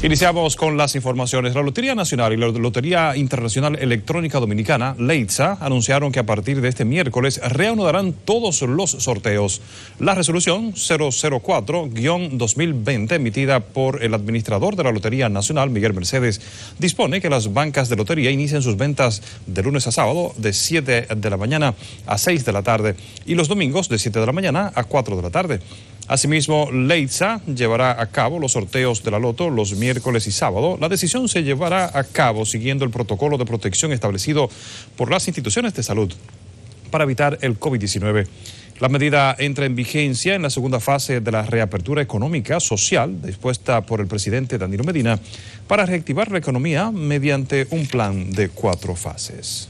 Iniciamos con las informaciones. La Lotería Nacional y la Lotería Internacional Electrónica Dominicana, Leitza, anunciaron que a partir de este miércoles reanudarán todos los sorteos. La resolución 004-2020 emitida por el administrador de la Lotería Nacional, Miguel Mercedes, dispone que las bancas de lotería inicien sus ventas de lunes a sábado de 7 de la mañana a 6 de la tarde y los domingos de 7 de la mañana a 4 de la tarde. Asimismo, Leitza llevará a cabo los sorteos de la Loto los miércoles y sábado. La decisión se llevará a cabo siguiendo el protocolo de protección establecido por las instituciones de salud para evitar el COVID-19. La medida entra en vigencia en la segunda fase de la reapertura económica social dispuesta por el presidente Danilo Medina para reactivar la economía mediante un plan de cuatro fases.